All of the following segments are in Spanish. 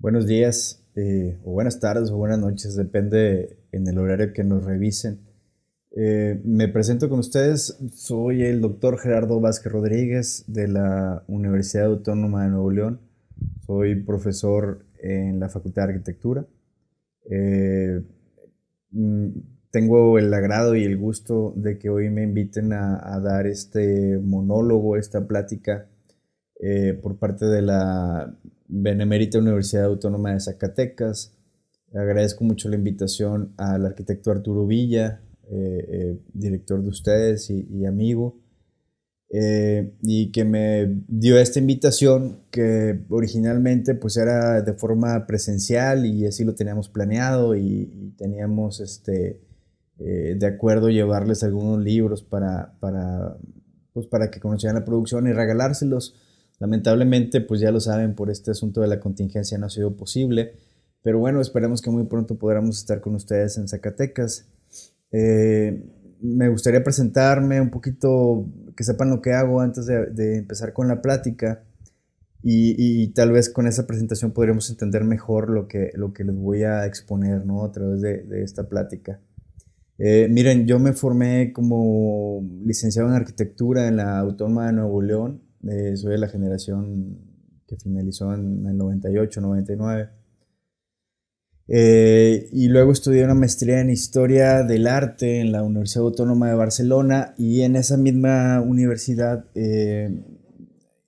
Buenos días, eh, o buenas tardes, o buenas noches, depende en el horario que nos revisen. Eh, me presento con ustedes, soy el doctor Gerardo Vázquez Rodríguez de la Universidad Autónoma de Nuevo León, soy profesor en la Facultad de Arquitectura. Eh, mm, tengo el agrado y el gusto de que hoy me inviten a, dar este monólogo, esta plática por parte de la Benemérita Universidad Autónoma de Zacatecas. Agradezco mucho la invitación al arquitecto Arturo Villa, eh, eh, director de ustedes y, amigo, eh, y que me dio esta invitación que originalmente pues era de forma presencial y así lo teníamos planeado y, teníamos este, de acuerdo llevarles algunos libros para, para, pues, para que conocieran la producción y regalárselos Lamentablemente, pues ya lo saben, por este asunto de la contingencia no ha sido posible, pero bueno, esperemos que muy pronto podamos estar con ustedes en Zacatecas. Eh, me gustaría presentarme un poquito, que sepan lo que hago antes de, empezar con la plática y, tal vez con esa presentación podríamos entender mejor lo que, lo que les voy a exponer ¿no? a través de, esta plática. Eh, miren, yo me formé como licenciado en arquitectura en la Autónoma de Nuevo León soy de la generación que finalizó en, el 98, 99. Eh, y luego estudié una maestría en historia del arte en la Universidad Autónoma de Barcelona y en esa misma universidad eh,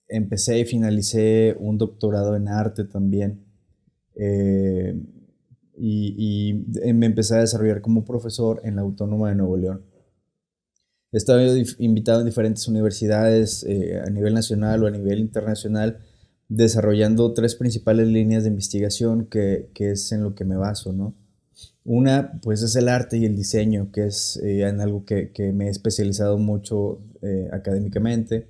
empecé y finalicé un doctorado en arte también. Eh, y me empecé a desarrollar como profesor en la Autónoma de Nuevo León. He estado invitado en diferentes universidades eh, a nivel nacional o a nivel internacional, desarrollando tres principales líneas de investigación que, es en lo que me baso, ¿no? Una, pues es el arte y el diseño, que es eh, en algo que, me he especializado mucho eh, académicamente.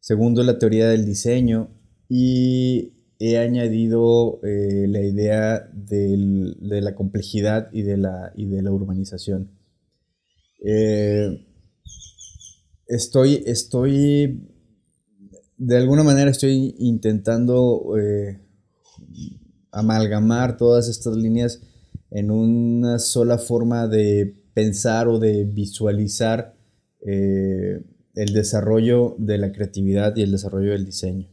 Segundo, la teoría del diseño y he añadido la idea de la complejidad y de la, y de la urbanización. Eh, estoy, estoy, de alguna manera estoy intentando eh, amalgamar todas estas líneas en una sola forma de pensar o de visualizar eh, el desarrollo de la creatividad y el desarrollo del diseño.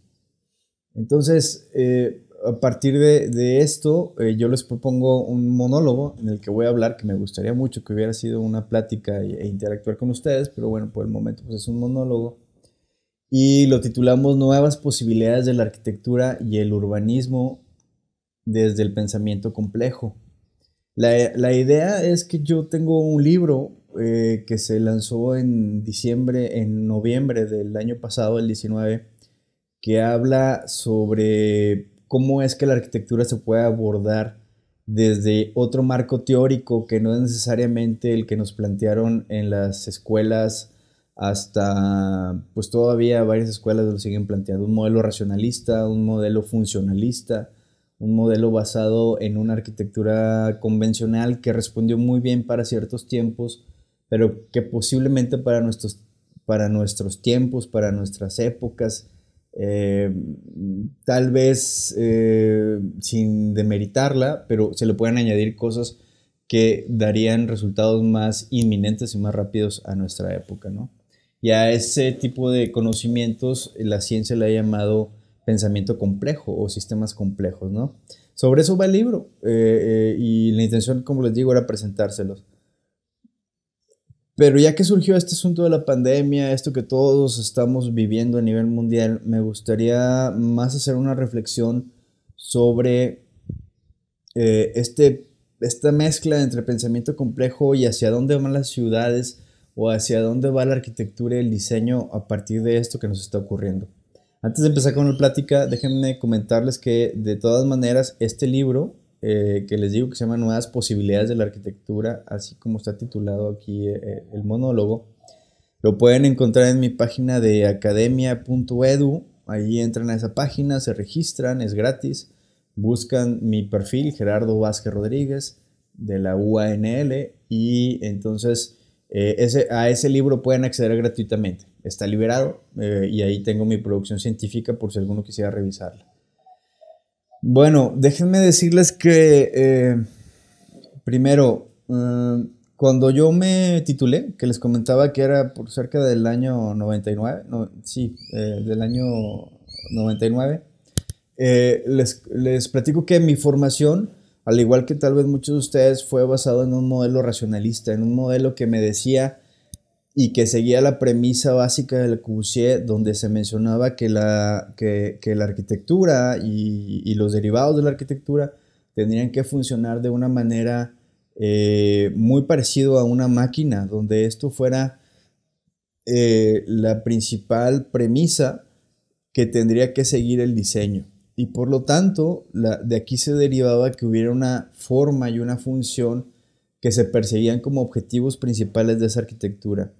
Entonces, eh, a partir de, esto, eh, yo les propongo un monólogo en el que voy a hablar, que me gustaría mucho que hubiera sido una plática e, interactuar con ustedes, pero bueno, por el momento pues es un monólogo. Y lo titulamos Nuevas posibilidades de la arquitectura y el urbanismo desde el pensamiento complejo. La, idea es que yo tengo un libro eh, que se lanzó en diciembre, en noviembre del año pasado, el 19, que habla sobre cómo es que la arquitectura se puede abordar desde otro marco teórico que no es necesariamente el que nos plantearon en las escuelas hasta, pues todavía varias escuelas lo siguen planteando, un modelo racionalista, un modelo funcionalista, un modelo basado en una arquitectura convencional que respondió muy bien para ciertos tiempos, pero que posiblemente para nuestros, para nuestros tiempos, para nuestras épocas, eh, tal vez eh, sin demeritarla, pero se le pueden añadir cosas que darían resultados más inminentes y más rápidos a nuestra época, ¿no? Y a ese tipo de conocimientos la ciencia le ha llamado pensamiento complejo o sistemas complejos, ¿no? Sobre eso va el libro eh, y la intención, como les digo, era presentárselos. Pero ya que surgió este asunto de la pandemia, esto que todos estamos viviendo a nivel mundial, me gustaría más hacer una reflexión sobre eh, este, esta mezcla entre pensamiento complejo y hacia dónde van las ciudades o hacia dónde va la arquitectura y el diseño a partir de esto que nos está ocurriendo. Antes de empezar con la plática, déjenme comentarles que de todas maneras este libro eh, que les digo que se llama Nuevas posibilidades de la arquitectura, así como está titulado aquí eh, eh, el monólogo. Lo pueden encontrar en mi página de academia.edu. Ahí entran a esa página, se registran, es gratis. Buscan mi perfil, Gerardo Vázquez Rodríguez, de la UANL. Y entonces a ese libro pueden acceder gratuitamente. Está liberado y ahí tengo mi producción científica por si alguno quisiera revisarla. Bueno, déjenme decirles que eh, primero, eh, cuando yo me titulé, que les comentaba que era por cerca del año 99, sí, eh, del año 99, les, platico que mi formación, al igual que tal vez muchos de ustedes, fue basada en un modelo racionalista, en un modelo que me decía y que seguía la premisa básica del Cousier, donde se mencionaba que la, que, la arquitectura y, los derivados de la arquitectura tendrían que funcionar de una manera eh, muy parecido a una máquina, donde esto fuera eh, la principal premisa que tendría que seguir el diseño. Y por lo tanto, de aquí se derivaba que hubiera una forma y una función que se perseguían como objetivos principales de esa arquitectura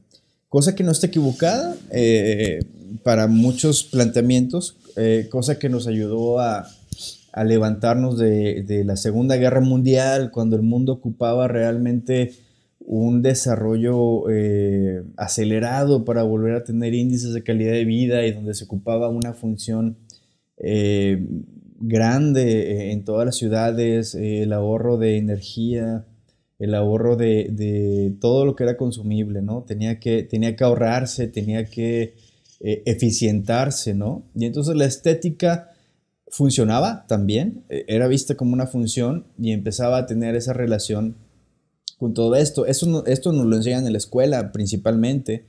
cosa que no está equivocada eh, para muchos planteamientos, eh, cosa que nos ayudó a, levantarnos de, la Segunda Guerra Mundial, cuando el mundo ocupaba realmente un desarrollo eh, acelerado para volver a tener índices de calidad de vida y donde se ocupaba una función grande en todas las ciudades, el ahorro de energía, el ahorro de, todo lo que era consumible, ¿no? Tenía que, tenía que ahorrarse, tenía que eh, eficientarse, ¿no? Y entonces la estética funcionaba también, eh, era vista como una función y empezaba a tener esa relación con todo esto. Esto, nos lo enseñan en la escuela principalmente.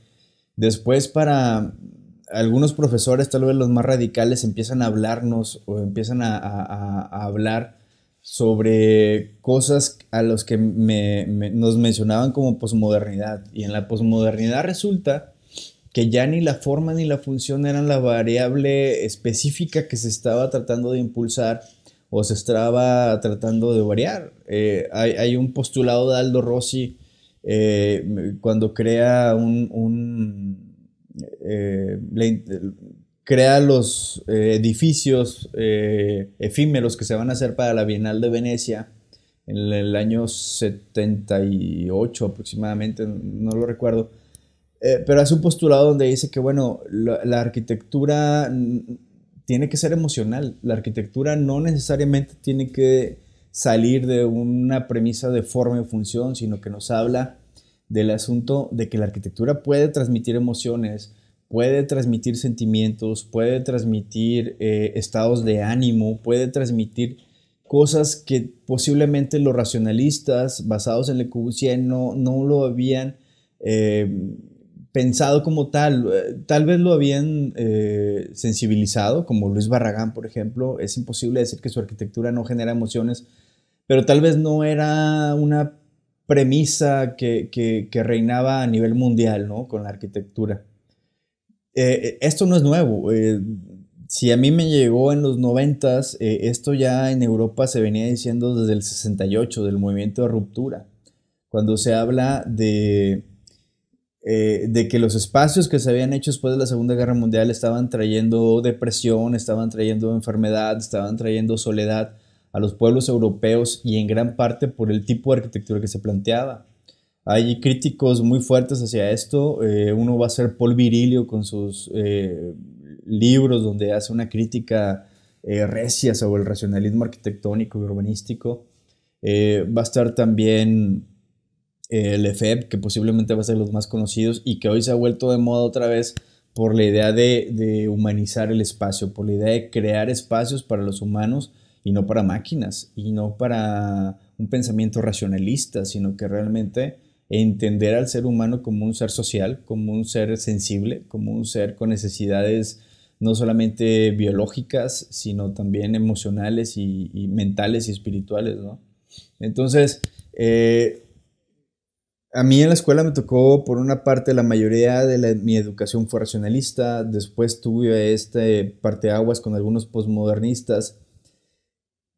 Después para algunos profesores, tal vez los más radicales, empiezan a hablarnos o empiezan a hablar sobre cosas a los que nos mencionaban como posmodernidad. Y en la posmodernidad resulta que ya ni la forma ni la función eran la variable específica que se estaba tratando de impulsar o se estaba tratando de variar. Eh, hay, un postulado de Aldo Rossi eh, cuando crea un, un eh, crea los eh, edificios eh, efímeros que se van a hacer para la Bienal de Venecia en el año 78 aproximadamente, no lo recuerdo. Eh, pero hace un postulado donde dice que, bueno, la, la, arquitectura tiene que ser emocional. La arquitectura no necesariamente tiene que salir de una premisa de forma y función, sino que nos habla del asunto de que la arquitectura puede transmitir emociones, puede transmitir sentimientos, puede transmitir eh, estados de ánimo, puede transmitir cosas que posiblemente los racionalistas basados en Le Corbusier no, no lo habían eh, pensado como tal. Eh, tal vez lo habían sensibilizado, como Luis Barragán, por ejemplo. Es imposible decir que su arquitectura no genera emociones, pero tal vez no era una premisa que, que reinaba a nivel mundial, ¿no? Con la arquitectura. Eh, esto no es nuevo. Eh, si a mí me llegó en los 90, eh, esto ya en Europa se venía diciendo desde el 68, del movimiento de ruptura, cuando se habla de, de que los espacios que se habían hecho después de la Segunda Guerra Mundial estaban trayendo depresión, estaban trayendo enfermedad, estaban trayendo soledad a los pueblos europeos y en gran parte por el tipo de arquitectura que se planteaba. Hay críticos muy fuertes hacia esto. Eh, uno va a ser Paul Virilio con sus eh, libros donde hace una crítica eh, recia sobre el racionalismo arquitectónico y urbanístico. va a estar también Lefebvre, que posiblemente va a ser los más conocidos y que hoy se ha vuelto de moda otra vez por la idea de, de humanizar el espacio, por la idea de crear espacios para los humanos y no para máquinas y no para un pensamiento racionalista, sino que realmente entender al ser humano como un ser social, como un ser sensible, como un ser con necesidades no solamente biológicas, sino también emocionales y, mentales y espirituales, Entonces, eh, a mí en la escuela me tocó, por una parte, la mayoría de mi educación fue racionalista, después tuve este parteaguas con algunos posmodernistas,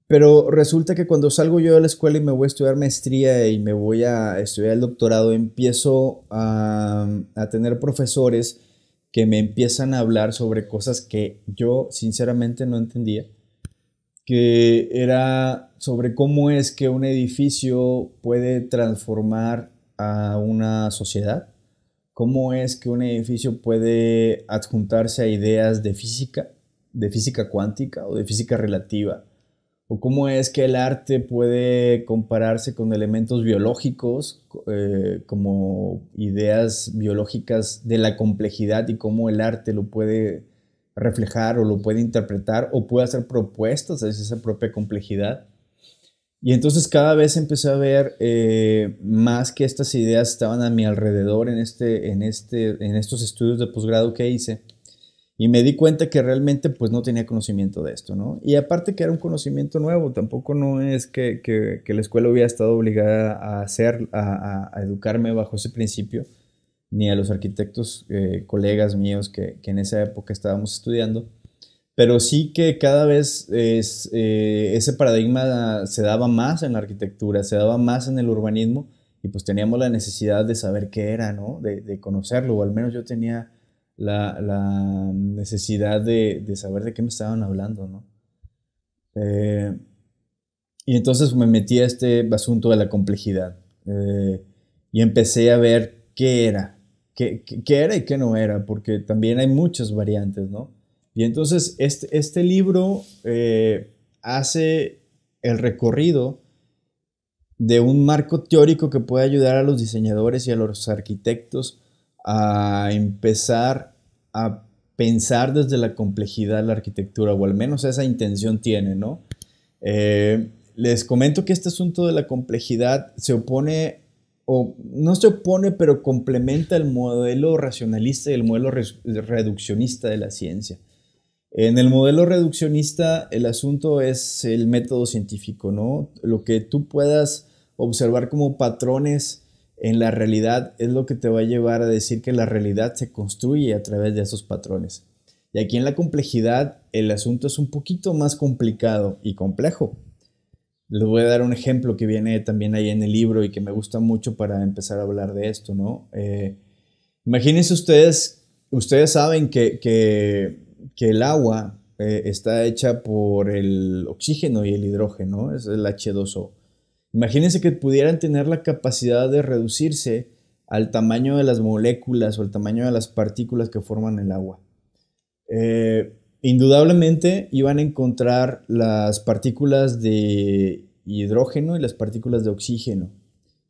pero resulta que cuando salgo yo de la escuela y me voy a estudiar maestría y me voy a estudiar el doctorado, empiezo a, a tener profesores que me empiezan a hablar sobre cosas que yo sinceramente no entendía, que era sobre cómo es que un edificio puede transformar a una sociedad, cómo es que un edificio puede adjuntarse a ideas de física, de física cuántica o de física relativa o cómo es que el arte puede compararse con elementos biológicos, eh, como ideas biológicas de la complejidad y cómo el arte lo puede reflejar o lo puede interpretar o puede hacer propuestas a esa propia complejidad. Y entonces cada vez empecé a ver eh, más que estas ideas estaban a mi alrededor en, este, en, este, en estos estudios de posgrado que hice. Y me di cuenta que realmente pues no tenía conocimiento de esto, ¿no? Y aparte que era un conocimiento nuevo, tampoco no es que, la escuela hubiera estado obligada a hacer, a, educarme bajo ese principio, ni a los arquitectos, eh, colegas míos que, que, en esa época estábamos estudiando, pero sí que cada vez eh, ese paradigma se daba más en la arquitectura, se daba más en el urbanismo, y pues teníamos la necesidad de saber qué era, ¿no? De, de conocerlo, o al menos yo tenía la, necesidad de, saber de qué me estaban hablando, ¿no? Eh, y entonces me metí a este asunto de la complejidad eh, y empecé a ver qué era, qué, era y qué no era, porque también hay muchas variantes, ¿no? Y entonces este, este libro eh, hace el recorrido de un marco teórico que puede ayudar a los diseñadores y a los arquitectos a empezar a pensar desde la complejidad de la arquitectura, o al menos esa intención tiene, ¿no? Eh, les comento que este asunto de la complejidad se opone, o no se opone, pero complementa el modelo racionalista y el modelo reduccionista de la ciencia. En el modelo reduccionista, el asunto es el método científico, ¿no? Lo que tú puedas observar como patrones en la realidad es lo que te va a llevar a decir que la realidad se construye a través de esos patrones. Y aquí en la complejidad el asunto es un poquito más complicado y complejo. Les voy a dar un ejemplo que viene también ahí en el libro y que me gusta mucho para empezar a hablar de esto, ¿no? Eh, imagínense ustedes, ustedes saben que, que, el agua eh, está hecha por el oxígeno y el hidrógeno, es el H2O. Imagínense que pudieran tener la capacidad de reducirse al tamaño de las moléculas o al tamaño de las partículas que forman el agua. Eh, indudablemente iban a encontrar las partículas de hidrógeno y las partículas de oxígeno.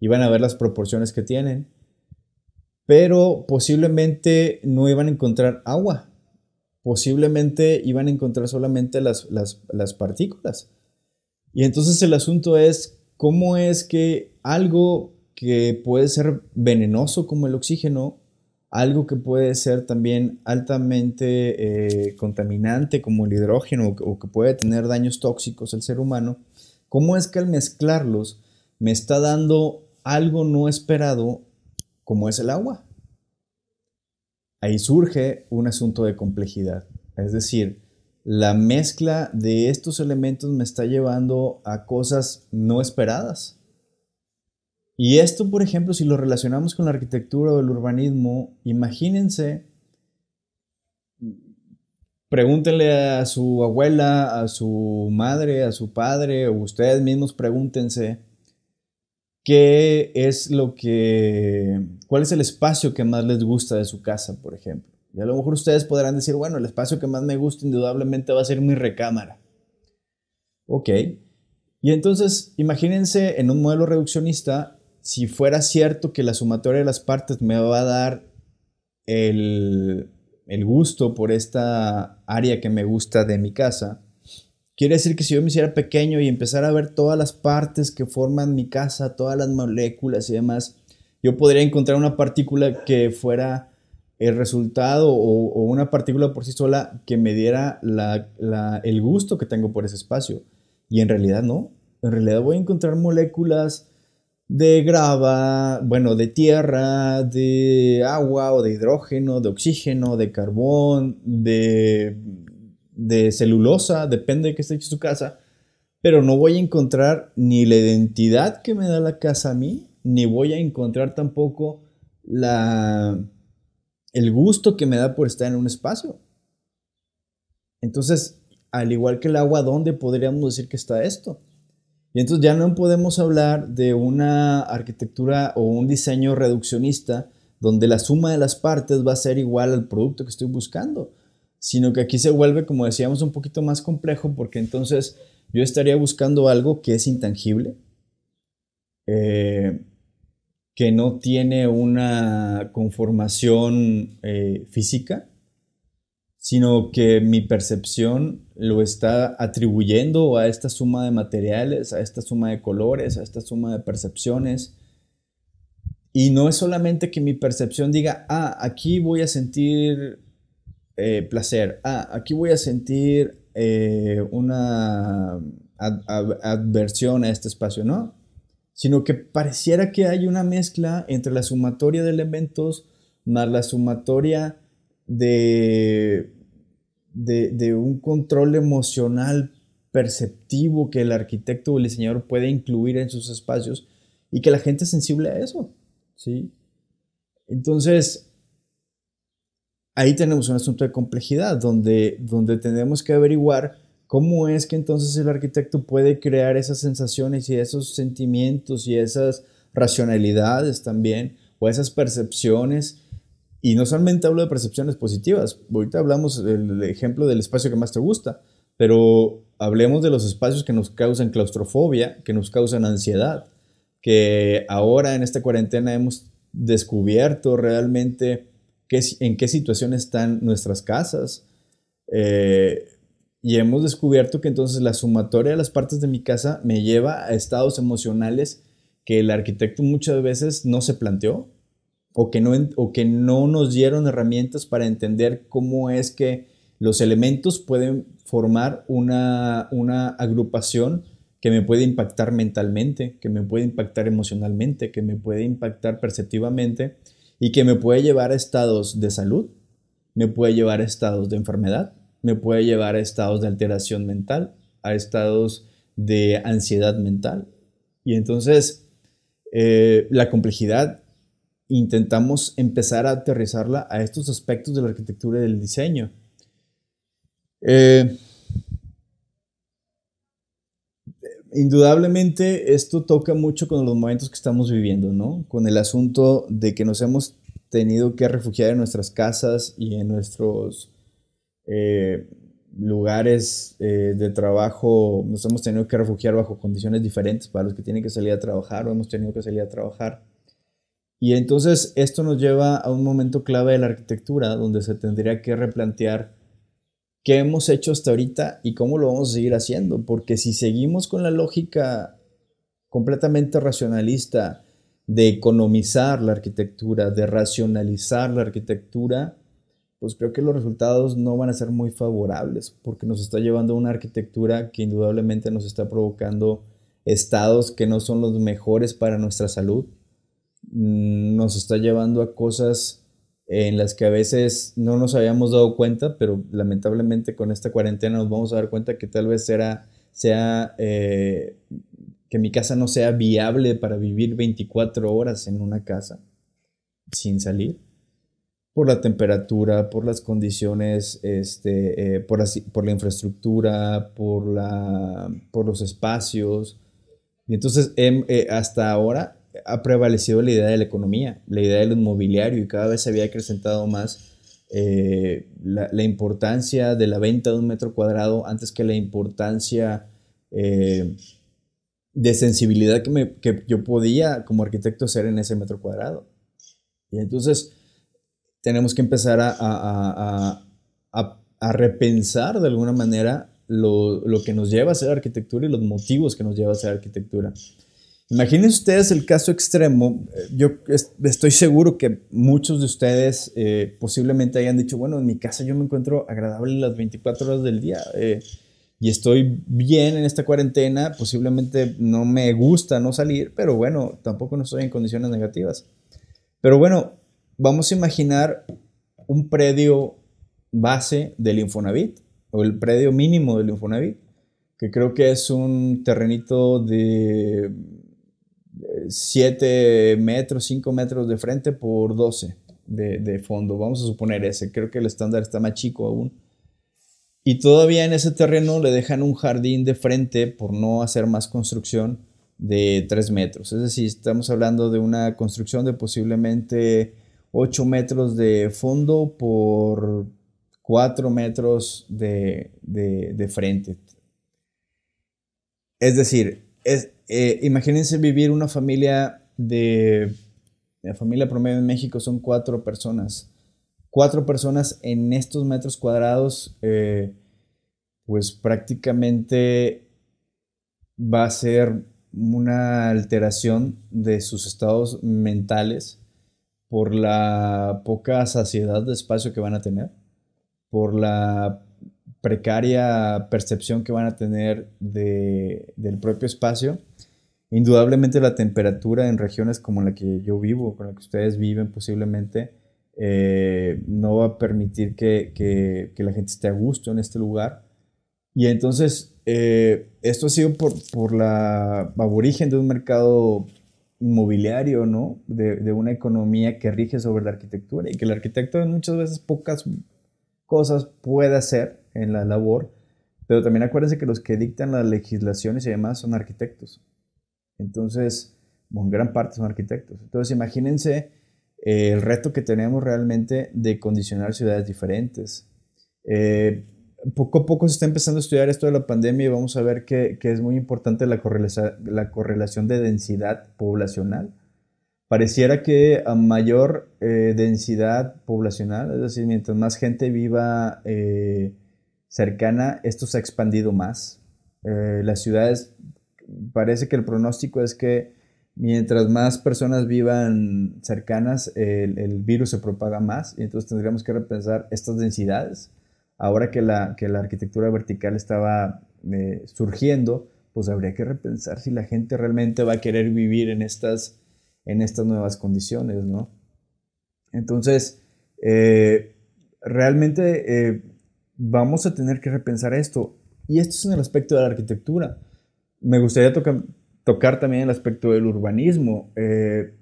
Iban a ver las proporciones que tienen, pero posiblemente no iban a encontrar agua. Posiblemente iban a encontrar solamente las partículas. Y entonces el asunto es cómo es que algo que puede ser venenoso como el oxígeno, algo que puede ser también altamente eh, contaminante como el hidrógeno o, que puede tener daños tóxicos al ser humano, ¿cómo es que al mezclarlos me está dando algo no esperado como es el agua? Ahí surge un asunto de complejidad, es decir, la mezcla de estos elementos me está llevando a cosas no esperadas. Y esto, por ejemplo, si lo relacionamos con la arquitectura o el urbanismo, imagínense, pregúntenle a su abuela, a su madre, a su padre, o ustedes mismos pregúntense qué es lo que, cuál es el espacio que más les gusta de su casa, por ejemplo. Y a lo mejor ustedes podrán decir, bueno, el espacio que más me gusta indudablemente va a ser mi recámara. Ok. Y entonces, imagínense en un modelo reduccionista, si fuera cierto que la sumatoria de las partes me va a dar el, el gusto por esta área que me gusta de mi casa, Quiere decir que si yo me hiciera pequeño y empezara a ver todas las partes que forman mi casa, todas las moléculas y demás, yo podría encontrar una partícula que fuera el resultado o, una partícula por sí sola que me diera el gusto que tengo por ese espacio. Y en realidad no. En realidad voy a encontrar moléculas de grava, bueno, de tierra, de agua o de hidrógeno, de oxígeno, de carbón, de, de celulosa, depende de que esté hecho su casa. Pero no voy a encontrar ni la identidad que me da la casa a mí, ni voy a encontrar tampoco la el gusto que me da por estar en un espacio. Entonces, al igual que el agua, ¿dónde podríamos decir que está esto? Y entonces ya no podemos hablar de una arquitectura o un diseño reduccionista donde la suma de las partes va a ser igual al producto que estoy buscando, sino que aquí se vuelve, como decíamos, un poquito más complejo porque entonces yo estaría buscando algo que es intangible, eh, que no tiene una conformación eh, física, sino que mi percepción lo está atribuyendo a esta suma de materiales, a esta suma de colores, a esta suma de percepciones. Y no es solamente que mi percepción diga, ah, aquí voy a sentir eh, placer, ah, aquí voy a sentir eh, una adversión a este espacio, no sino que pareciera que hay una mezcla entre la sumatoria de elementos más la sumatoria de, un control emocional perceptivo que el arquitecto o el diseñador puede incluir en sus espacios y que la gente es sensible a eso, ¿sí? Entonces, ahí tenemos un asunto de complejidad donde, donde tenemos que averiguar ¿Cómo es que entonces el arquitecto puede crear esas sensaciones y esos sentimientos y esas racionalidades también o esas percepciones? Y no solamente hablo de percepciones positivas, ahorita hablamos del ejemplo del espacio que más te gusta, pero hablemos de los espacios que nos causan claustrofobia, que nos causan ansiedad, que ahora en esta cuarentena hemos descubierto realmente qué, en qué situación están nuestras casas. Eh, y hemos descubierto que entonces la sumatoria de las partes de mi casa me lleva a estados emocionales que el arquitecto muchas veces no se planteó o que no, o que no nos dieron herramientas para entender cómo es que los elementos pueden formar una, una agrupación que me puede impactar mentalmente, que me puede impactar emocionalmente, que me puede impactar perceptivamente y que me puede llevar a estados de salud, me puede llevar a estados de enfermedad, me puede llevar a estados de alteración mental, a estados de ansiedad mental. Y entonces eh, la complejidad intentamos empezar a aterrizarla a estos aspectos de la arquitectura y del diseño. Eh, indudablemente esto toca mucho con los momentos que estamos viviendo, ¿no? Con el asunto de que nos hemos tenido que refugiar en nuestras casas y en nuestros eh, lugares eh, de trabajo, nos hemos tenido que refugiar bajo condiciones diferentes para los que tienen que salir a trabajar o hemos tenido que salir a trabajar. Y entonces esto nos lleva a un momento clave de la arquitectura donde se tendría que replantear qué hemos hecho hasta ahorita y cómo lo vamos a seguir haciendo, porque si seguimos con la lógica completamente racionalista de economizar la arquitectura, de racionalizar la arquitectura, pues creo que los resultados no van a ser muy favorables porque nos está llevando a una arquitectura que indudablemente nos está provocando estados que no son los mejores para nuestra salud, mm, nos está llevando a cosas en las que a veces no nos habíamos dado cuenta, pero lamentablemente con esta cuarentena nos vamos a dar cuenta que tal vez era, sea eh, que mi casa no sea viable para vivir 24 horas en una casa sin salir por la temperatura, por las condiciones, este, eh, por, la infraestructura, por, la, por los espacios. Y entonces, em, eh, hasta ahora ha prevalecido la idea de la economía, la idea del inmobiliario, y cada vez se había acrecentado más eh, la, importancia de la venta de un metro cuadrado antes que la importancia de sensibilidad que, que yo podía como arquitecto hacer en ese metro cuadrado. Y entonces, tenemos que empezar a, a, a, a repensar de alguna manera lo, lo, que nos lleva a hacer arquitectura y los motivos que nos lleva a hacer arquitectura. Imagínense ustedes el caso extremo. Eh, yo estoy seguro que muchos de ustedes eh, posiblemente hayan dicho, bueno, en mi casa yo me encuentro agradable las 24 horas del día eh, y estoy bien en esta cuarentena, posiblemente no me gusta no salir, pero bueno, tampoco no estoy en condiciones negativas. Pero bueno, vamos a imaginar un predio base del Infonavit o el predio mínimo del Infonavit, que creo que es un terrenito de 7 eh, metros, 5 metros de frente por 12 de, de, fondo. Vamos a suponer ese, creo que el estándar está más chico aún. Y todavía en ese terreno le dejan un jardín de frente por no hacer más construcción de 3 metros. Es decir, estamos hablando de una construcción de posiblemente 8 metros de fondo por 4 metros de, frente. Es decir, es, eh, imagínense vivir una familia de... La familia promedio en México son cuatro personas. Cuatro personas en estos metros cuadrados, eh, pues prácticamente va a ser una alteración de sus estados mentales por la poca saciedad de espacio que van a tener, por la precaria percepción que van a tener de, del propio espacio. Indudablemente la temperatura en regiones como la que yo vivo, con la que ustedes viven posiblemente, eh, no va a permitir que, la gente esté a gusto en este lugar. Y entonces, eh, esto ha sido por, por la aborigen de un mercado inmobiliario, ¿no? De, una economía que rige sobre la arquitectura y que el arquitecto muchas veces pocas cosas puede hacer en la labor, pero también acuérdense que los que dictan las legislaciones y demás son arquitectos. Entonces, bueno, gran parte son arquitectos. Entonces, imagínense eh, el reto que tenemos realmente de condicionar ciudades diferentes. Eh, poco a poco se está empezando a estudiar esto de la pandemia y vamos a ver que, es muy importante la, correlación, de densidad poblacional. Pareciera que a mayor eh, densidad poblacional, es decir, mientras más gente viva eh, cercana, esto se ha expandido más. Eh, las ciudades, parece que el pronóstico es que mientras más personas vivan cercanas, el, el virus se propaga más y entonces tendríamos que repensar estas densidades ahora que la, que la arquitectura vertical estaba eh, surgiendo, pues habría que repensar si la gente realmente va a querer vivir en estas, en estas nuevas condiciones, ¿no? Entonces, eh, realmente eh, vamos a tener que repensar esto. Y esto es en el aspecto de la arquitectura. Me gustaría tocar también el aspecto del urbanismo. Eh,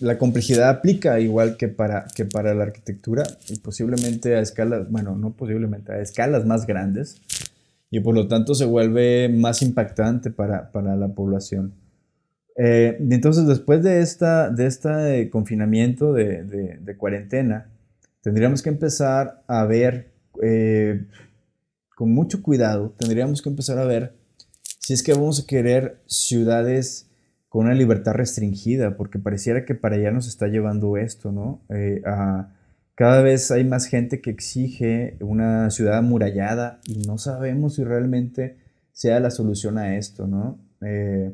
la complejidad aplica igual que para, que para la arquitectura y posiblemente a escalas, bueno, no posiblemente, a escalas más grandes y por lo tanto se vuelve más impactante para, la población. Eh, entonces, después de esta, de este eh, confinamiento de, cuarentena, tendríamos que empezar a ver, eh, con mucho cuidado, tendríamos que empezar a ver si es que vamos a querer ciudades con una libertad restringida, porque pareciera que para allá nos está llevando esto, ¿no? Eh, cada vez hay más gente que exige una ciudad amurallada y no sabemos si realmente sea la solución a esto, ¿no? Eh,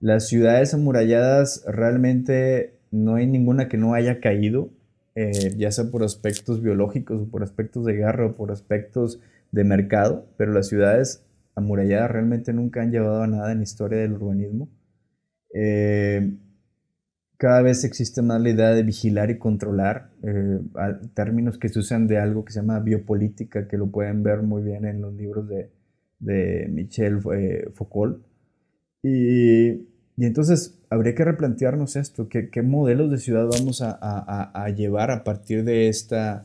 las ciudades amuralladas realmente no hay ninguna que no haya caído, eh, ya sea por aspectos biológicos o por aspectos de guerra o por aspectos de mercado, pero las ciudades amuralladas realmente nunca han llevado a nada en la historia del urbanismo. Eh, cada vez existe más la idea de vigilar y controlar, eh, términos que se usan de algo que se llama biopolítica, que lo pueden ver muy bien en los libros de, Michel eh, Foucault. Y, entonces habría que replantearnos esto, qué modelos de ciudad vamos a, llevar a partir de, esta,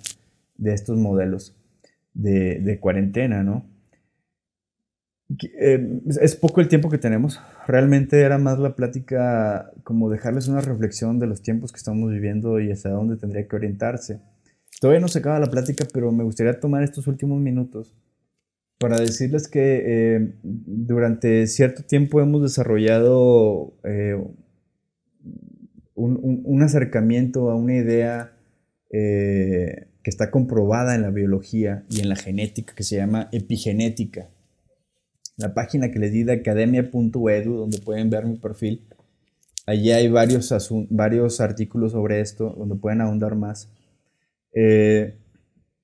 de estos modelos de, de cuarentena, ¿no? Eh, es poco el tiempo que tenemos. Realmente era más la plática como dejarles una reflexión de los tiempos que estamos viviendo y hacia dónde tendría que orientarse. Todavía no se acaba la plática, pero me gustaría tomar estos últimos minutos para decirles que eh, durante cierto tiempo hemos desarrollado eh, un, acercamiento a una idea que está comprobada en la biología y en la genética, que se llama epigenética la página que les di de academia.edu, donde pueden ver mi perfil. Allí hay varios, varios artículos sobre esto, donde pueden ahondar más. Eh,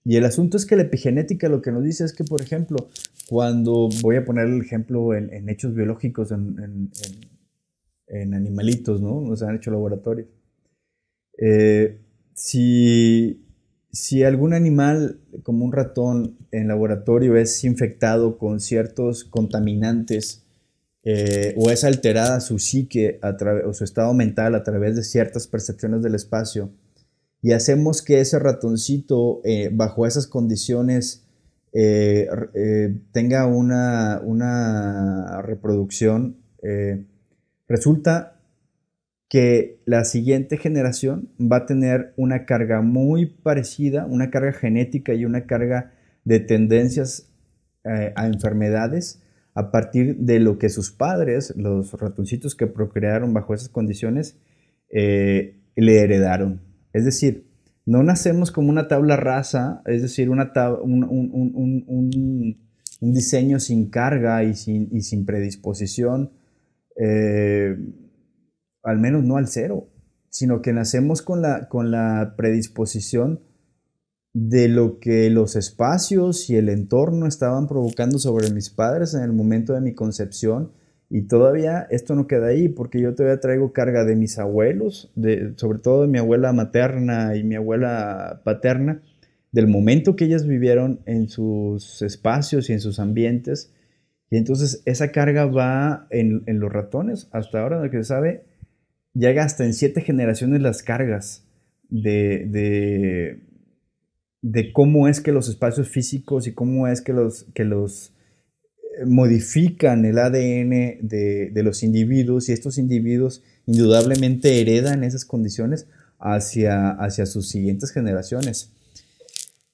y el asunto es que la epigenética lo que nos dice es que, por ejemplo, cuando voy a poner el ejemplo en, hechos biológicos, en, animalitos, ¿no? Nos han hecho laboratorios. Eh, si si algún animal, como un ratón en laboratorio, es infectado con ciertos contaminantes eh, o es alterada su psique o su estado mental a través de ciertas percepciones del espacio, y hacemos que ese ratoncito, eh, bajo esas condiciones, eh, tenga una reproducción, resulta que la siguiente generación va a tener una carga muy parecida, una carga genética y una carga de tendencias eh, a enfermedades a partir de lo que sus padres, los ratoncitos que procrearon bajo esas condiciones, eh, le heredaron. Es decir, no nacemos como una tabla rasa, es decir, una un, diseño sin carga y sin, y sin predisposición. Eh, al menos no al cero, sino que nacemos con la, con la predisposición de lo que los espacios y el entorno estaban provocando sobre mis padres en el momento de mi concepción. Y todavía esto no queda ahí, porque yo todavía traigo carga de mis abuelos, sobre todo de mi abuela materna y mi abuela paterna, del momento que ellas vivieron en sus espacios y en sus ambientes. Y entonces esa carga va en, los ratones, hasta ahora lo que se sabe, llega hasta en siete generaciones las cargas de, de, cómo es que los espacios físicos y cómo es que los, que los eh, modifican el ADN de, los individuos y estos individuos indudablemente heredan esas condiciones hacia, hacia sus siguientes generaciones.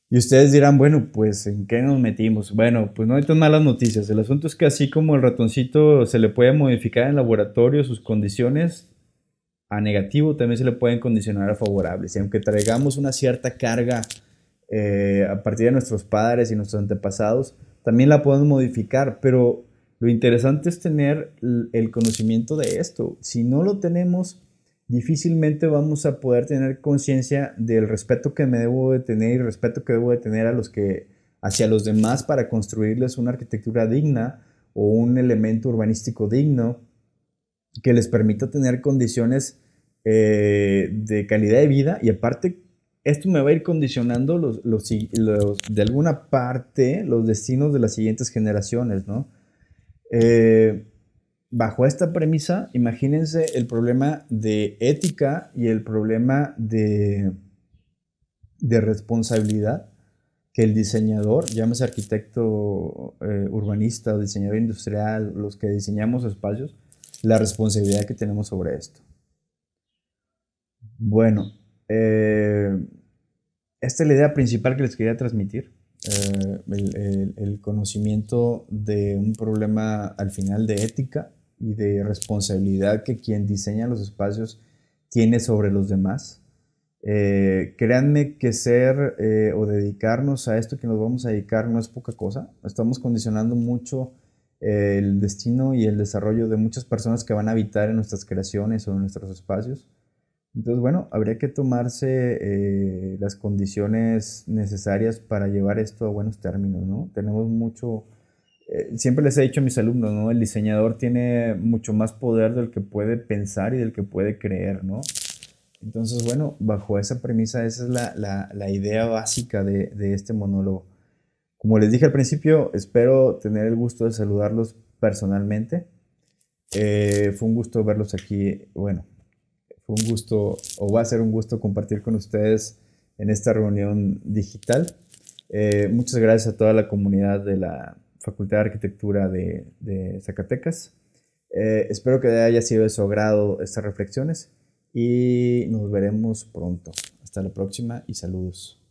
Y ustedes dirán, bueno, pues ¿en qué nos metimos? Bueno, pues no hay tan malas noticias. El asunto es que así como el ratoncito se le puede modificar en laboratorio sus condiciones, a negativo también se le pueden condicionar a favorables. Y aunque traigamos una cierta carga eh, a partir de nuestros padres y nuestros antepasados, también la podemos modificar, pero lo interesante es tener el conocimiento de esto. Si no lo tenemos, difícilmente vamos a poder tener conciencia del respeto que me debo de tener y respeto que debo de tener a los que, hacia los demás para construirles una arquitectura digna o un elemento urbanístico digno que les permita tener condiciones eh, de calidad de vida y aparte esto me va a ir condicionando los, los, de alguna parte los destinos de las siguientes generaciones, eh, bajo esta premisa, imagínense el problema de ética y el problema de, de responsabilidad que el diseñador, llámese arquitecto eh, urbanista diseñador industrial, los que diseñamos espacios, la responsabilidad que tenemos sobre esto. Bueno, eh, esta es la idea principal que les quería transmitir. Eh, el, conocimiento de un problema al final de ética y de responsabilidad que quien diseña los espacios tiene sobre los demás. Eh, créanme que ser o dedicarnos a esto que nos vamos a dedicar no es poca cosa. Estamos condicionando mucho el destino y el desarrollo de muchas personas que van a habitar en nuestras creaciones o en nuestros espacios. Entonces, bueno, habría que tomarse eh, las condiciones necesarias para llevar esto a buenos términos, ¿no? Tenemos mucho, eh, siempre les he dicho a mis alumnos, ¿no? El diseñador tiene mucho más poder del que puede pensar y del que puede creer, ¿no? Entonces, bueno, bajo esa premisa, esa es la, idea básica de, este monólogo. Como les dije al principio, espero tener el gusto de saludarlos personalmente. Eh, fue un gusto verlos aquí, bueno, fue un gusto o va a ser un gusto compartir con ustedes en esta reunión digital. Eh, muchas gracias a toda la comunidad de la Facultad de Arquitectura de, Zacatecas. Eh, espero que haya sido de su agrado estas reflexiones y nos veremos pronto. Hasta la próxima y saludos.